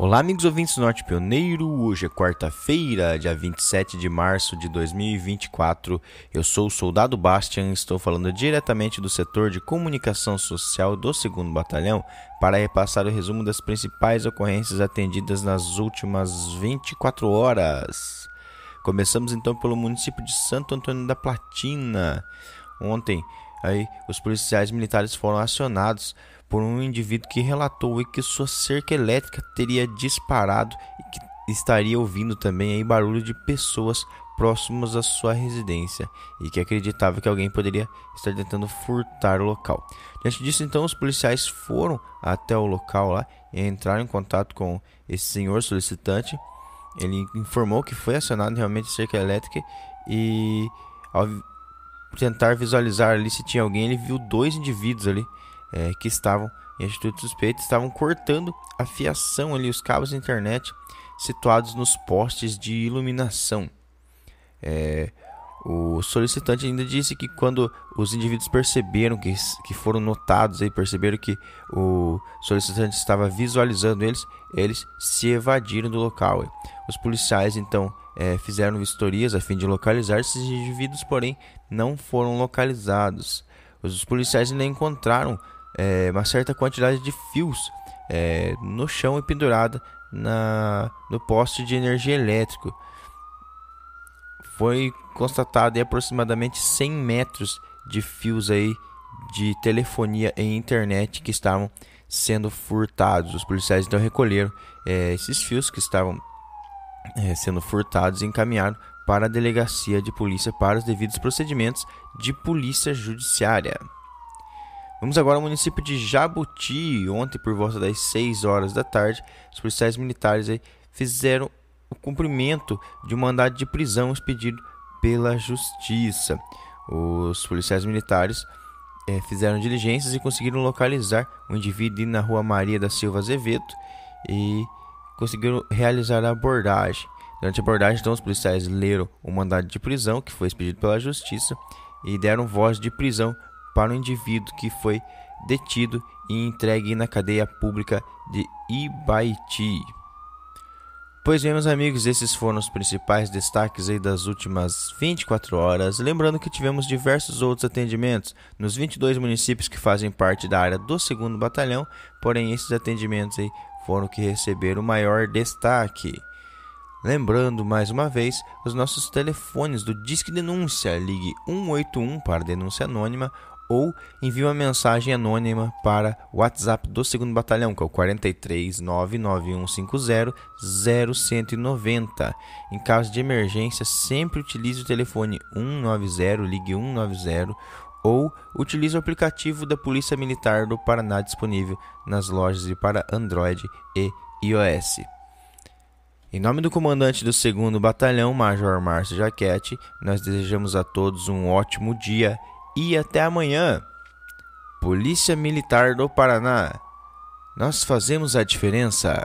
Olá, amigos ouvintes do Norte Pioneiro. Hoje é quarta-feira, dia 27 de março de 2024. Eu sou o Soldado Bastian e estou falando diretamente do setor de comunicação social do 2 Batalhão para repassar o resumo das principais ocorrências atendidas nas últimas 24 horas. Começamos então pelo município de Santo Antônio da Platina. Ontem, aí, os policiais militares foram acionados por um indivíduo que relatou que sua cerca elétrica teria disparado e que estaria ouvindo também aí barulho de pessoas próximas à sua residência e que acreditava que alguém poderia estar tentando furtar o local. Diante disso, então, os policiais foram até o local lá e entraram em contato com esse senhor solicitante. Ele informou que foi acionado realmente cerca elétrica e ao tentar visualizar ali se tinha alguém, ele viu dois indivíduos ali é, que estavam em atitude suspeita estavam cortando a fiação ali, os cabos de internet situados nos postes de iluminação. É, o solicitante ainda disse que quando os indivíduos perceberam que, que foram notados e perceberam que o solicitante estava visualizando eles, eles se evadiram do local. Os policiais então é, fizeram vistorias a fim de localizar esses indivíduos, porém não foram localizados. Os policiais ainda encontraram é, uma certa quantidade de fios é, no chão e pendurada na, no poste de energia elétrica. Foi constatado aproximadamente 100 metros de fios aí de telefonia e internet que estavam sendo furtados. Os policiais então recolheram é, esses fios que estavam é, sendo furtados e encaminharam para a delegacia de polícia para os devidos procedimentos de polícia judiciária. Vamos agora ao município de Jabuti. Ontem, por volta das 6 horas da tarde, os policiais militares aí fizeram o cumprimento de um mandado de prisão expedido pela Justiça. Os policiais militares é, fizeram diligências e conseguiram localizar o um indivíduo na rua Maria da Silva Azevedo e conseguiram realizar a abordagem. Durante a abordagem, então, os policiais leram o mandado de prisão que foi expedido pela Justiça e deram voz de prisão para o indivíduo que foi detido e entregue na cadeia pública de Ibaiti. Pois bem, meus amigos, esses foram os principais destaques aí das últimas 24 horas. Lembrando que tivemos diversos outros atendimentos nos 22 municípios que fazem parte da área do 2 Batalhão, porém esses atendimentos aí foram que receberam o maior destaque. Lembrando mais uma vez os nossos telefones do Disque Denúncia, ligue 181 para denúncia anônima ou envie uma mensagem anônima para o WhatsApp do 2 Batalhão, que é o 43 0190. Em caso de emergência, sempre utilize o telefone 190, ligue 190 ou utilize o aplicativo da Polícia Militar do Paraná disponível nas lojas e para Android e iOS. Em nome do comandante do 2 Batalhão, Major Márcio Jaquete, nós desejamos a todos um ótimo dia e até amanhã. Polícia Militar do Paraná. Nós fazemos a diferença.